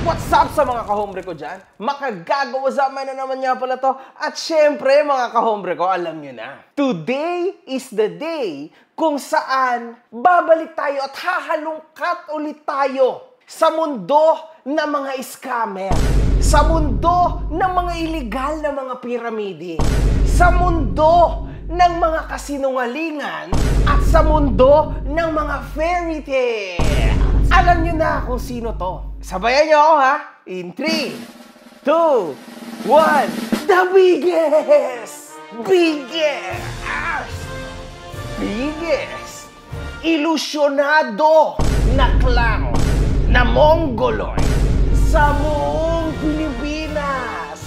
What's up sa mga kahombre ko dyan? Makagagawa sa amin na naman nga pala to. At syempre mga kahombre ko, alam nyo na. Today is the day kung saan babalik tayo at hahalungkat ulit tayo sa mundo ng mga scammer. Sa mundo ng mga ilegal na mga piramide. Sa mundo ng mga kasinungalingan at sa mundo ng mga fairy tale. Alam nyo na kung sino to. Sabayan niyo ako ha. In 3, 2, 1. The biggest! Biggest! Biggest! Ilusyonado na clown na mongoloy sa buong Pilipinas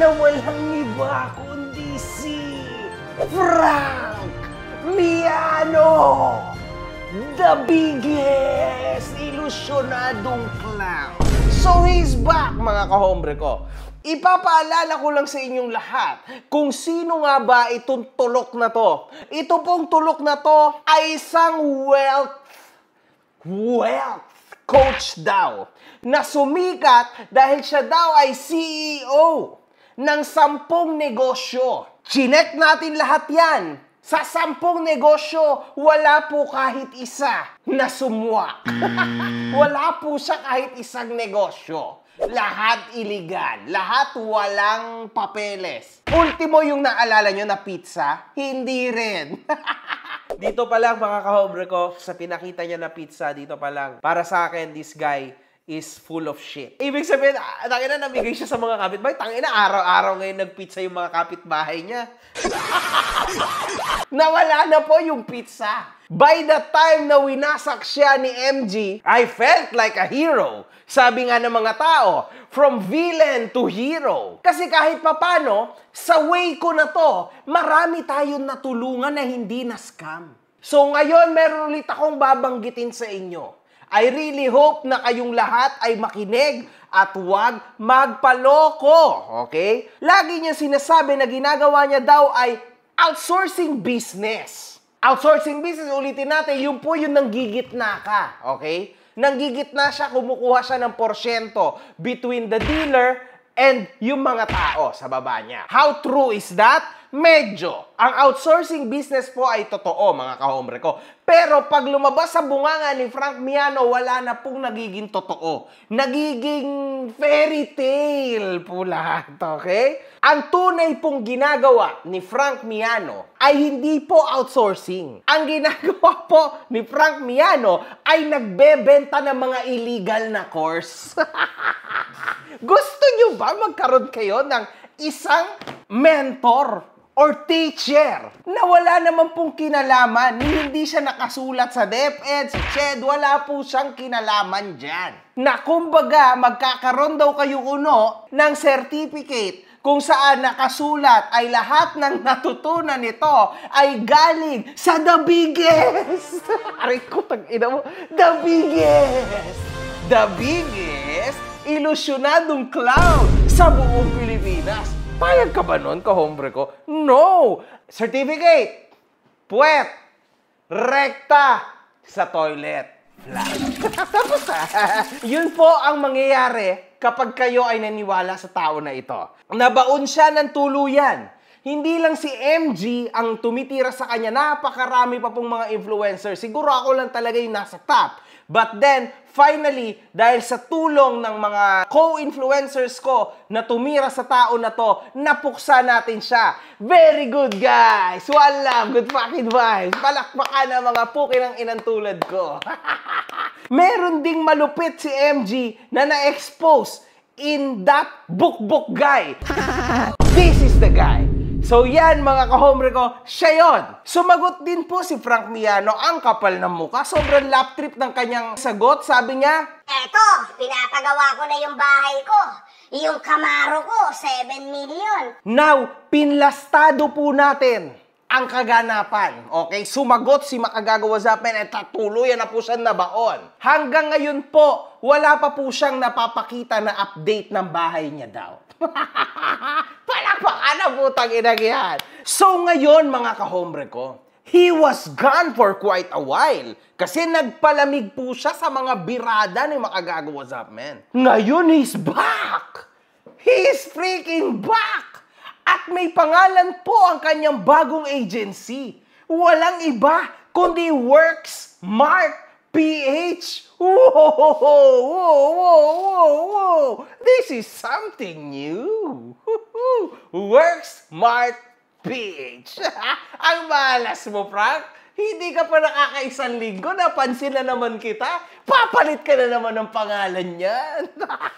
na walang iba kundi si Frank Miano! the biggest ilusyonadong clown. So he's back, mga kahombre ko. Ipapaalala ko lang sa inyong lahat kung sino nga ba itong tulok na to. Ito pong tulok na to ay isang wealth, wealth coach daw na sumikat dahil siya daw ay CEO ng sampung negosyo. Chinek natin lahat yan sa sampung negosyo, wala po kahit isa na sumwak. wala po sa kahit isang negosyo. Lahat iligal. Lahat walang papeles. Ultimo yung naalala nyo na pizza, hindi rin. dito pa lang mga kahombre ko, sa pinakita niya na pizza, dito pa lang. Para sa akin, this guy, is full of shit. Ibig sabihin, ah, tangina, namigay siya sa mga kapitbahay. Tangina, araw-araw ngayon nagpizza yung mga kapitbahay niya. Nawala na po yung pizza. By the time na winasak siya ni MG, I felt like a hero. Sabi nga ng mga tao, from villain to hero. Kasi kahit papano, sa way ko na to, marami tayong natulungan na hindi na scam. So ngayon, meron ulit akong babanggitin sa inyo. I really hope na kayong lahat ay makinig at huwag magpaloko, okay? Lagi niya sinasabi na ginagawa niya daw ay outsourcing business. Outsourcing business, ulitin natin, yun po yung na ka, okay? na siya, kumukuha siya ng porsyento between the dealer and yung mga tao sa baba niya. How true is that? Medyo. Ang outsourcing business po ay totoo, mga kahombre ko. Pero pag lumabas sa bunganga ni Frank Miano, wala na pong nagiging totoo. Nagiging fairy tale po lahat, okay? Ang tunay pong ginagawa ni Frank Miano ay hindi po outsourcing. Ang ginagawa po ni Frank Miano ay nagbebenta ng mga illegal na course. Gusto nyo ba magkaroon kayo ng isang mentor or teacher na wala naman pong kinalaman, hindi siya nakasulat sa DepEd, sa CHED, wala po siyang kinalaman dyan. Na kumbaga, magkakaroon daw kayo uno ng certificate kung saan nakasulat ay lahat ng natutunan nito ay galing sa the biggest. Aray ko, tag-ina mo. The biggest. The biggest ilusyonadong clown sa buong Pilipinas. Payag ka ba nun, kahombre ko? No! Certificate! Puwet! Rekta! Sa toilet. Tapos ah, yun po ang mangyayari kapag kayo ay naniwala sa tao na ito. Nabaon siya ng tuluyan. Hindi lang si MG ang tumitira sa kanya, napakarami pa pong mga influencer. Siguro ako lang talaga yung nasa top. But then, finally, dahil sa tulong ng mga co-influencers ko na tumira sa tao na to, napuksa natin siya. Very good, guys! One love, good fucking vibes! Palakpakan ang mga puki ng inang tulad ko. Meron ding malupit si MG na na-expose in that book book guy. This is the guy. So yan mga kahombre ko, siya yun. Sumagot din po si Frank Miano ang kapal ng muka. Sobrang lap trip ng kanyang sagot. Sabi niya, Eto, pinapagawa ko na yung bahay ko. Yung kamaro ko, 7 million. Now, pinlastado po natin ang kaganapan. Okay, sumagot si makagagawa sa amin at tatuluyan na po siya baon. Hanggang ngayon po, wala pa po siyang napapakita na update ng bahay niya daw. Baka na putang inang So ngayon mga kahombre ko, he was gone for quite a while. Kasi nagpalamig po siya sa mga birada ni Makagago What's Up Men. Ngayon he's back! He's freaking back! At may pangalan po ang kanyang bagong agency. Walang iba kundi Works Mark PH. Whoa, whoa, whoa, whoa, whoa. This is something new. Woo! Work smart, bitch! Ang malas mo, Frank! Hindi ka pa nakakaisang linggo, napansin na naman kita. Papalit ka na naman ng pangalan niyan.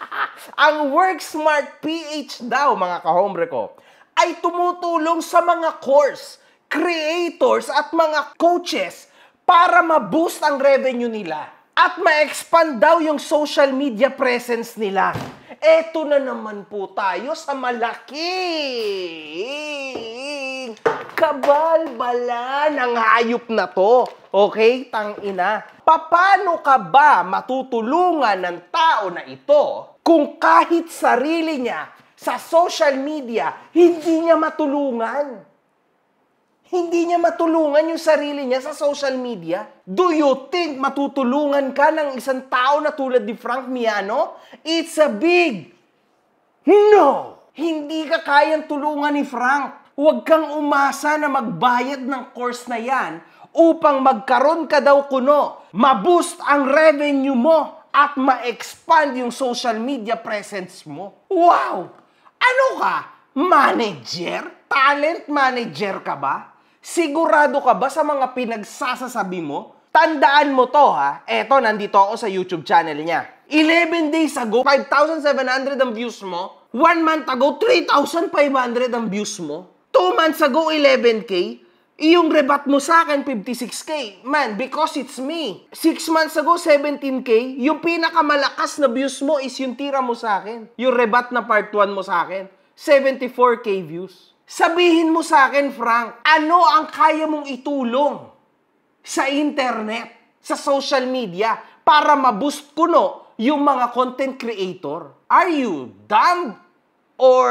Ang Work Smart PH daw, mga kahombre ko, ay tumutulong sa mga course, creators at mga coaches para ma-boost ang revenue nila at ma-expand daw yung social media presence nila. Eto na naman po tayo sa malaking kabalbala ng hayop na to. Okay, tang ina. Paano ka ba matutulungan ng tao na ito kung kahit sarili niya sa social media, hindi niya matulungan? Hindi niya matulungan yung sarili niya sa social media? Do you think matutulungan ka ng isang tao na tulad ni Frank Miano? It's a big no! Hindi ka kayang tulungan ni Frank. Huwag kang umasa na magbayad ng course na yan upang magkaroon ka daw kuno, maboost ang revenue mo at ma-expand yung social media presence mo. Wow! Ano ka? Manager? Talent manager ka ba? Sigurado ka ba sa mga pinagsasasabi mo? Tandaan mo to ha. Eto, nandito ako sa YouTube channel niya. 11 days ago, 5,700 ang views mo. 1 month ago, 3,500 ang views mo. 2 months ago, 11K. Yung rebat mo sa akin, 56K. Man, because it's me. 6 months ago, 17K. Yung pinakamalakas na views mo is yung tira mo sa akin. Yung rebat na part 1 mo sa akin. 74K views. Sabihin mo sa akin, Frank, ano ang kaya mong itulong sa internet, sa social media, para ma-boost ko no yung mga content creator? Are you dumb? Or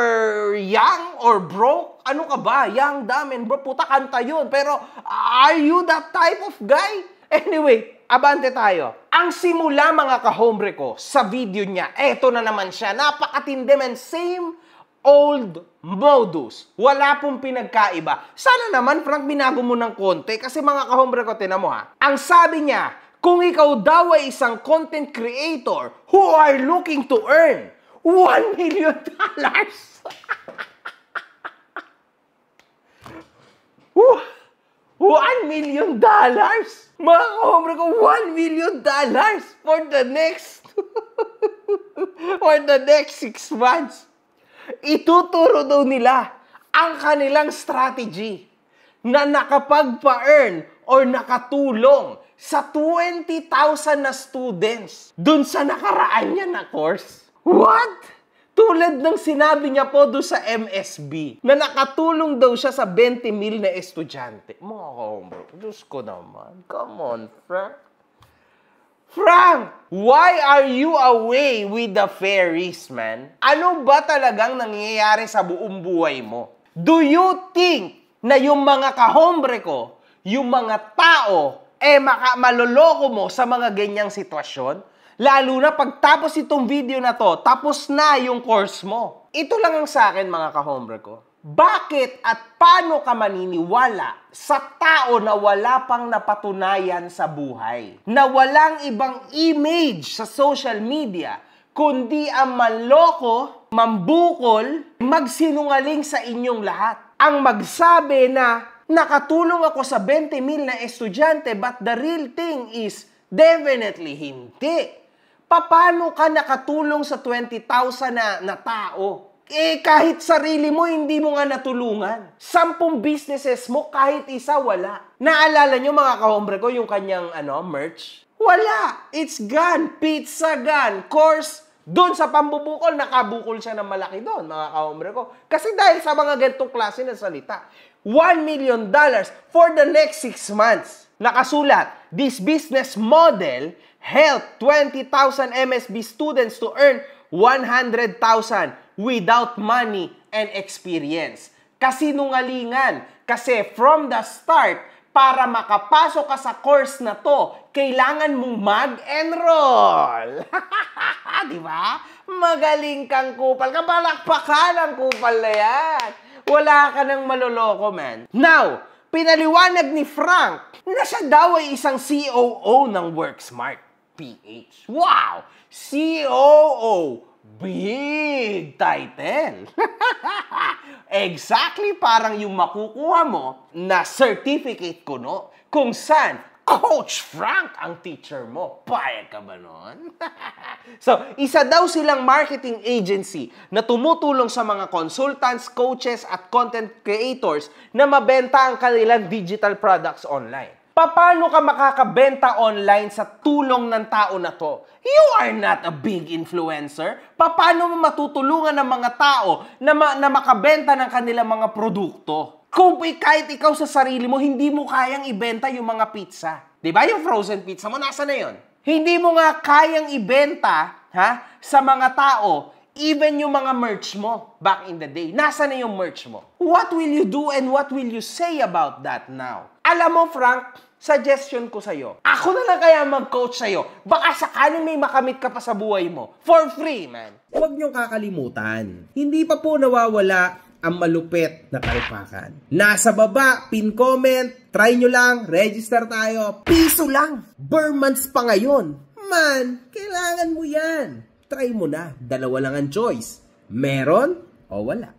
young? Or broke? Ano ka ba? Young, dumb, and broke? Puta, kanta yun. Pero, are you that type of guy? Anyway, abante tayo. Ang simula mga kahombre ko sa video niya, eto na naman siya. Napakatindi man, same old modus. Wala pong pinagkaiba. Sana naman, Frank, binago mo ng konti kasi mga kahombre ko, tinan mo ha. Ang sabi niya, kung ikaw daw ay isang content creator who are looking to earn 1 million dollars. One million dollars! Mga kahombre ko, one million dollars for the next, for the next six months ituturo daw nila ang kanilang strategy na nakapagpa-earn or nakatulong sa 20,000 na students dun sa nakaraan niya na course. What? Tulad ng sinabi niya po do sa MSB na nakatulong daw siya sa 20 mil na estudyante. Mga kombo, Diyos ko naman. Come on, Frank. Frank, why are you away with the fairies, man? Ano ba talagang nangyayari sa buong buhay mo? Do you think na yung mga kahombre ko, yung mga tao, eh maka maloloko mo sa mga ganyang sitwasyon? Lalo na pagtapos itong video na to, tapos na yung course mo. Ito lang ang sa akin mga kahombre ko. Bakit at paano ka maniniwala sa tao na wala pang napatunayan sa buhay? Na walang ibang image sa social media kundi ang manloko, mambukol, magsinungaling sa inyong lahat. Ang magsabi na nakatulong ako sa 20 mil na estudyante but the real thing is definitely hindi. Paano ka nakatulong sa 20,000 na, na tao? eh kahit sarili mo, hindi mo nga natulungan. Sampung businesses mo, kahit isa, wala. Naalala nyo mga kahombre ko yung kanyang ano, merch? Wala! It's gone! Pizza gone! Course, doon sa pambubukol, nakabukol siya ng malaki doon, mga kahombre ko. Kasi dahil sa mga ganitong klase ng salita, 1 million dollars for the next 6 months. Nakasulat, this business model helped 20,000 MSB students to earn 100,000 without money and experience. Kasi Kasinungalingan. Kasi from the start, para makapasok ka sa course na to, kailangan mong mag-enroll. Di ba? Magaling kang kupal. Kapalakpakan ang kupal na yan. Wala ka ng maloloko, man. Now, pinaliwanag ni Frank na siya daw ay isang COO ng WorkSmart PH. Wow! COO! Big title! exactly parang yung makukuha mo na certificate ko no kung saan Coach Frank ang teacher mo. Payag ka ba nun? so, isa daw silang marketing agency na tumutulong sa mga consultants, coaches, at content creators na mabenta ang kanilang digital products online. Paano ka makakabenta online sa tulong ng tao na to? You are not a big influencer. Paano mo matutulungan ng mga tao na, ma- na makabenta ng kanilang mga produkto? Kung kahit ikaw sa sarili mo, hindi mo kayang ibenta yung mga pizza. Di ba yung frozen pizza mo, nasa na yon? Hindi mo nga kayang ibenta ha, sa mga tao even yung mga merch mo back in the day. Nasa na yung merch mo? What will you do and what will you say about that now? Alam mo, Frank, suggestion ko sa'yo, ako na lang kaya mag-coach sa'yo. Baka sakaling may makamit ka pa sa buhay mo. For free, man. Huwag niyong kakalimutan. Hindi pa po nawawala ang malupit na kalipakan. Nasa baba, pin comment, try nyo lang, register tayo. Piso lang! Burmans pa ngayon. Man, kailangan mo yan. Try mo na, dalawa lang ang choice. Meron o wala.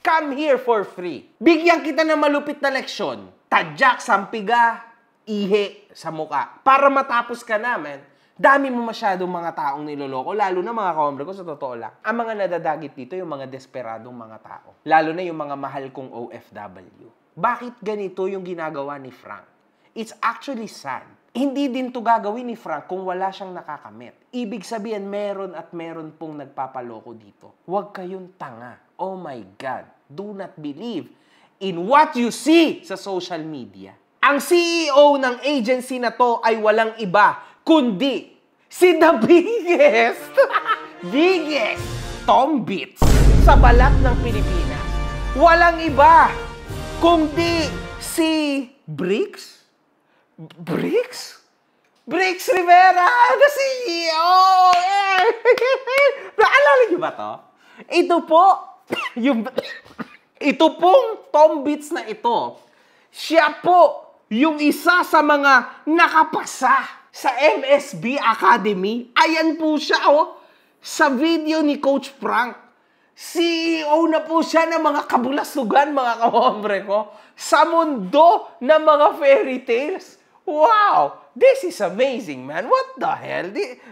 Come here for free. Bigyan kita ng malupit na leksyon. Tadyak, sampiga, ihi sa muka. Para matapos ka naman, dami mo masyadong mga taong niloloko, lalo na mga kaombre ko, sa totoo lang. Ang mga nadadagit dito, yung mga desperadong mga tao. Lalo na yung mga mahal kong OFW. Bakit ganito yung ginagawa ni Frank? It's actually sad. Hindi din to gagawin ni Frank kung wala siyang nakakamit. Ibig sabihin, meron at meron pong nagpapaloko dito. Huwag kayong tanga. Oh my God. Do not believe in what you see sa social media. Ang CEO ng agency na to ay walang iba, kundi si the biggest, biggest tombits sa balat ng Pilipinas. Walang iba, kundi si Briggs? Briggs? Briggs Rivera, the CEO! Naalala niyo ba to? Ito po, yung... ito pong tombits na ito, siya po yung isa sa mga nakapasa sa MSB Academy. Ayan po siya, oh. Sa video ni Coach Frank. CEO na po siya ng mga kabulasugan, mga kahombre ko. Sa mundo ng mga fairy tales. Wow! This is amazing, man. What the hell?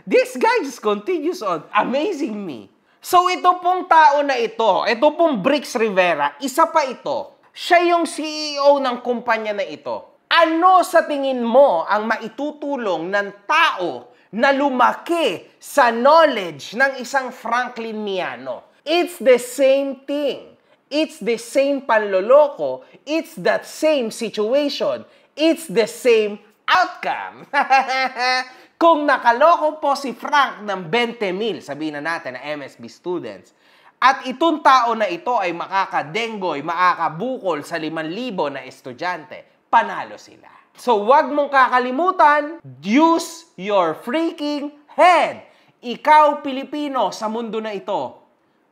This guy just continues on amazing me. So ito pong tao na ito, ito pong Bricks Rivera, isa pa ito. Siya yung CEO ng kumpanya na ito. Ano sa tingin mo ang maitutulong ng tao na lumaki sa knowledge ng isang Franklin Miano? It's the same thing. It's the same panloloko. It's that same situation. It's the same outcome. Kung nakaloko po si Frank ng 20 mil, sabihin na natin na MSB students, at itong tao na ito ay makakadenggoy, makakabukol sa 5,000 na estudyante, panalo sila. So wag mong kakalimutan, use your freaking head. Ikaw, Pilipino, sa mundo na ito,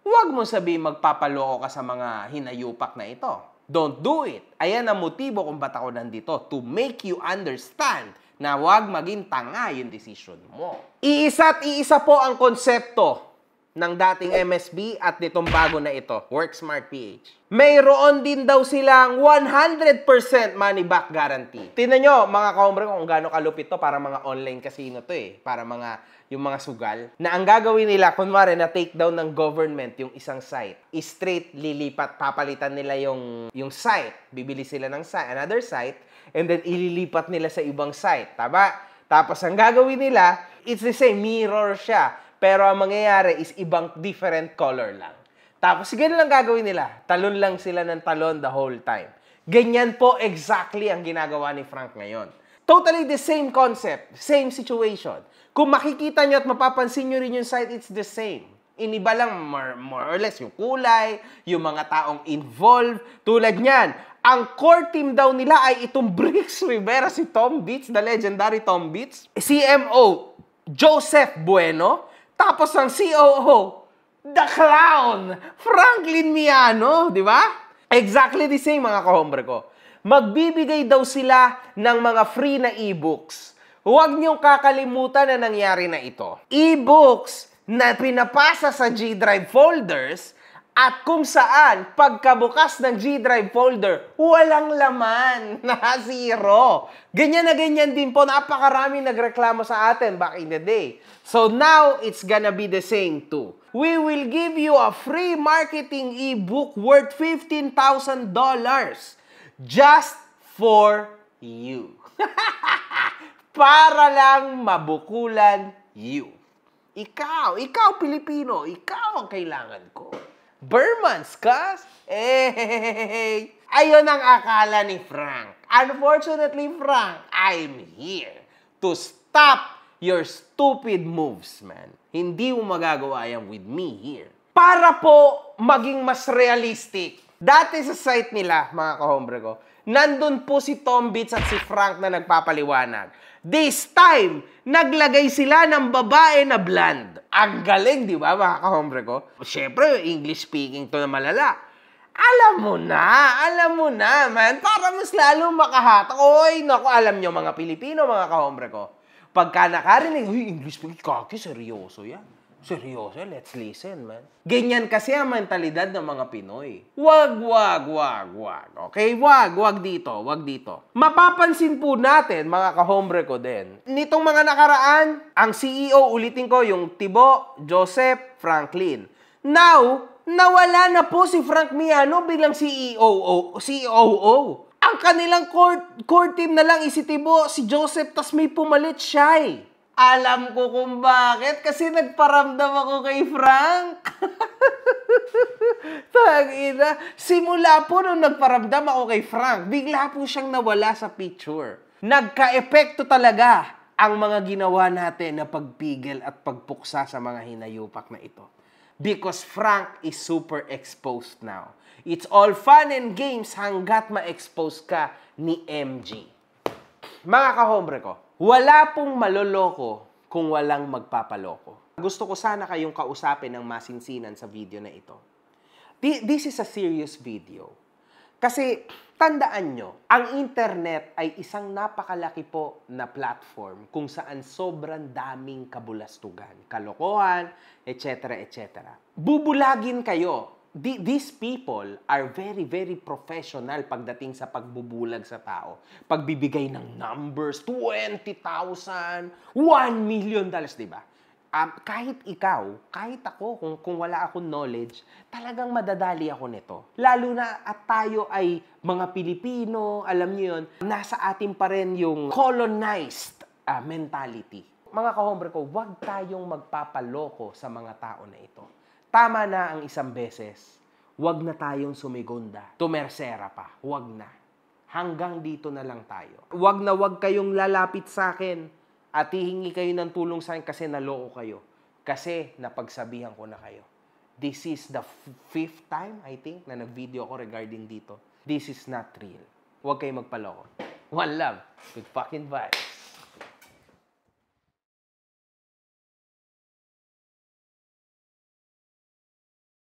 Huwag mong sabihin magpapaloko ka sa mga hinayupak na ito. Don't do it. Ayan ang motibo kung ba't ako nandito. To make you understand na huwag maging tanga yung decision mo. Iisa't iisa po ang konsepto ng dating MSB at nitong bago na ito, WorkSmart PH. Mayroon din daw silang 100% money back guarantee. Tingnan nyo mga kaombre kung gaano kalupit to para mga online casino to eh. Para mga, yung mga sugal. Na ang gagawin nila, kunwari na take down ng government yung isang site, is straight lilipat, papalitan nila yung, yung site. Bibili sila ng site, another site, and then ililipat nila sa ibang site. Taba? Tapos ang gagawin nila, it's the same, mirror siya pero ang mangyayari is ibang different color lang. Tapos ganyan lang gagawin nila. Talon lang sila ng talon the whole time. Ganyan po exactly ang ginagawa ni Frank ngayon. Totally the same concept, same situation. Kung makikita nyo at mapapansin nyo rin yung site, it's the same. Iniba lang more, more or less yung kulay, yung mga taong involved. Tulad niyan, ang core team daw nila ay itong Bricks Rivera, si Tom Beats, the legendary Tom Beats, CMO Joseph Bueno, tapos ang COO, the clown, Franklin Miano, di ba? Exactly the same mga kahombre ko. Magbibigay daw sila ng mga free na e-books. Huwag niyong kakalimutan na nangyari na ito. E-books na pinapasa sa G Drive folders at kung saan pagkabukas ng G-Drive folder, walang laman, na zero. Ganyan na ganyan din po, napakarami nagreklamo sa atin back in the day. So now, it's gonna be the same too. We will give you a free marketing ebook worth $15,000 just for you. Para lang mabukulan you. Ikaw, ikaw Pilipino, ikaw ang kailangan ko. Bermans, kas? Hey! Ayon ang akala ni Frank. Unfortunately, Frank, I'm here to stop your stupid moves, man. Hindi mo magagawa yan with me here. Para po maging mas realistic, dati sa site nila, mga kahombre ko, nandun po si Tom Beats at si Frank na nagpapaliwanag. This time, naglagay sila ng babae na blonde. Ang galing, di ba mga kahombre ko? Siyempre, English speaking to na malala. Alam mo na, alam mo na, man. Para mas lalo makahatak. Oy, naku, alam nyo mga Pilipino, mga kahombre ko. Pagka nakarinig, uy, English speaking, kaki, seryoso yan. Seryoso, let's listen, man. Ganyan kasi ang mentalidad ng mga Pinoy. Wag, wag, wag, wag. Okay, wag, wag dito, wag dito. Mapapansin po natin, mga kahombre ko din, nitong mga nakaraan, ang CEO, ulitin ko, yung Tibo, Joseph, Franklin. Now, nawala na po si Frank Miano bilang CEO, COO. E ang kanilang core, core team na lang isitibo eh, si Joseph, tas may pumalit siya eh. Alam ko kung bakit. Kasi nagparamdam ako kay Frank. Tangina. Simula po nung nagparamdam ako kay Frank, bigla po siyang nawala sa picture. Nagka-epekto talaga ang mga ginawa natin na pagpigil at pagpuksa sa mga hinayupak na ito. Because Frank is super exposed now. It's all fun and games hanggat ma-expose ka ni MG. Mga kahombre ko, wala pong maloloko kung walang magpapaloko. Gusto ko sana kayong kausapin ng masinsinan sa video na ito. This is a serious video. Kasi tandaan nyo, ang internet ay isang napakalaki po na platform kung saan sobrang daming kabulastugan, kalokohan, etc. etc. Bubulagin kayo these people are very, very professional pagdating sa pagbubulag sa tao. Pagbibigay ng numbers, 20,000, 1 million dollars, di ba? Um, kahit ikaw, kahit ako, kung, kung wala akong knowledge, talagang madadali ako nito. Lalo na at tayo ay mga Pilipino, alam niyo yun, nasa atin pa rin yung colonized uh, mentality. Mga kahombre ko, huwag tayong magpapaloko sa mga tao na ito Tama na ang isang beses. Huwag na tayong sumigonda. Tumersera pa. Huwag na. Hanggang dito na lang tayo. Huwag na huwag kayong lalapit sa akin at hihingi kayo ng tulong sa akin kasi naloko kayo. Kasi napagsabihan ko na kayo. This is the fifth time, I think, na nag-video ako regarding dito. This is not real. Huwag kayong magpaloko. One love. Good fucking vibes.